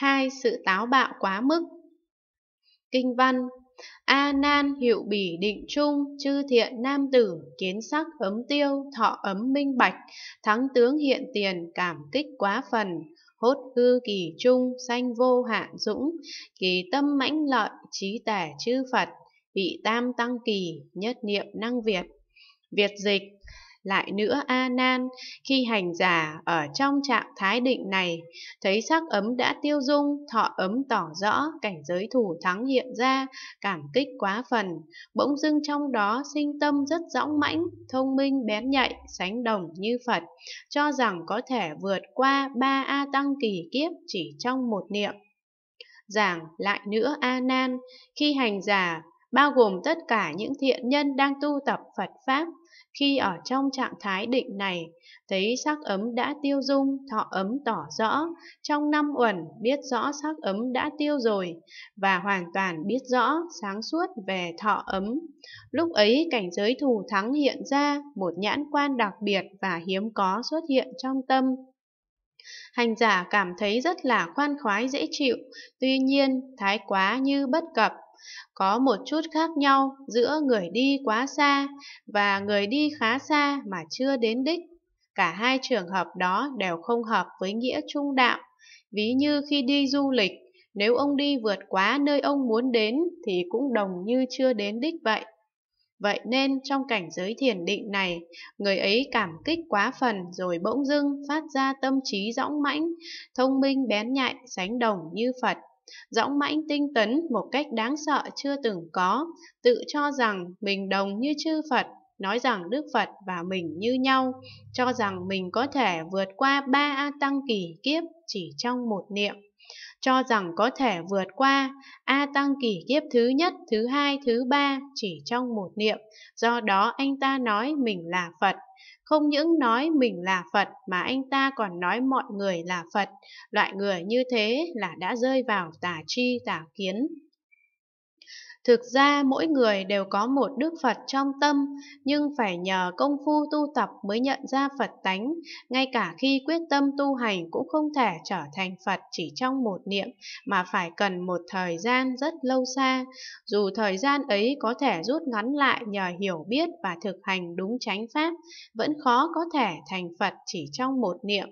2. Sự táo bạo quá mức Kinh văn A nan hiệu bỉ định trung, chư thiện nam tử, kiến sắc ấm tiêu, thọ ấm minh bạch, thắng tướng hiện tiền, cảm kích quá phần, hốt hư kỳ trung, sanh vô hạn dũng, kỳ tâm mãnh lợi, trí tả chư Phật, vị tam tăng kỳ, nhất niệm năng Việt. Việt dịch lại nữa A Nan, khi hành giả ở trong trạng thái định này, thấy sắc ấm đã tiêu dung, thọ ấm tỏ rõ, cảnh giới thủ thắng hiện ra, cảm kích quá phần, bỗng dưng trong đó sinh tâm rất dõng mãnh, thông minh bén nhạy, sánh đồng như Phật, cho rằng có thể vượt qua ba A tăng kỳ kiếp chỉ trong một niệm giảng lại nữa a nan khi hành giả bao gồm tất cả những thiện nhân đang tu tập Phật Pháp khi ở trong trạng thái định này, thấy sắc ấm đã tiêu dung, thọ ấm tỏ rõ, trong năm uẩn biết rõ sắc ấm đã tiêu rồi và hoàn toàn biết rõ sáng suốt về thọ ấm. Lúc ấy cảnh giới thù thắng hiện ra, một nhãn quan đặc biệt và hiếm có xuất hiện trong tâm. Hành giả cảm thấy rất là khoan khoái dễ chịu, tuy nhiên thái quá như bất cập, có một chút khác nhau giữa người đi quá xa và người đi khá xa mà chưa đến đích. Cả hai trường hợp đó đều không hợp với nghĩa trung đạo. Ví như khi đi du lịch, nếu ông đi vượt quá nơi ông muốn đến thì cũng đồng như chưa đến đích vậy. Vậy nên trong cảnh giới thiền định này, người ấy cảm kích quá phần rồi bỗng dưng phát ra tâm trí rõng mãnh, thông minh bén nhạy, sánh đồng như Phật. Dõng mãnh tinh tấn một cách đáng sợ chưa từng có, tự cho rằng mình đồng như chư Phật, nói rằng Đức Phật và mình như nhau, cho rằng mình có thể vượt qua ba A Tăng kỳ kiếp chỉ trong một niệm cho rằng có thể vượt qua A Tăng kỳ kiếp thứ nhất, thứ hai, thứ ba chỉ trong một niệm, do đó anh ta nói mình là Phật. Không những nói mình là Phật mà anh ta còn nói mọi người là Phật, loại người như thế là đã rơi vào tà chi tà kiến. Thực ra mỗi người đều có một Đức Phật trong tâm, nhưng phải nhờ công phu tu tập mới nhận ra Phật tánh, ngay cả khi quyết tâm tu hành cũng không thể trở thành Phật chỉ trong một niệm, mà phải cần một thời gian rất lâu xa. Dù thời gian ấy có thể rút ngắn lại nhờ hiểu biết và thực hành đúng chánh pháp, vẫn khó có thể thành Phật chỉ trong một niệm.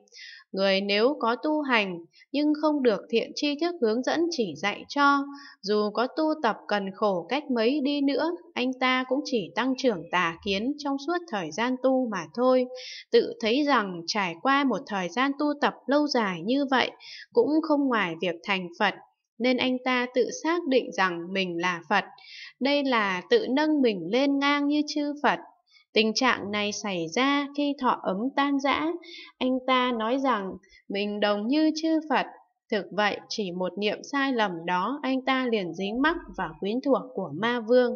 Người nếu có tu hành nhưng không được thiện tri thức hướng dẫn chỉ dạy cho, dù có tu tập cần khổ khổ cách mấy đi nữa, anh ta cũng chỉ tăng trưởng tà kiến trong suốt thời gian tu mà thôi. Tự thấy rằng trải qua một thời gian tu tập lâu dài như vậy cũng không ngoài việc thành Phật, nên anh ta tự xác định rằng mình là Phật. Đây là tự nâng mình lên ngang như chư Phật. Tình trạng này xảy ra khi thọ ấm tan rã, anh ta nói rằng mình đồng như chư Phật Thực vậy, chỉ một niệm sai lầm đó anh ta liền dính mắc và quyến thuộc của ma vương.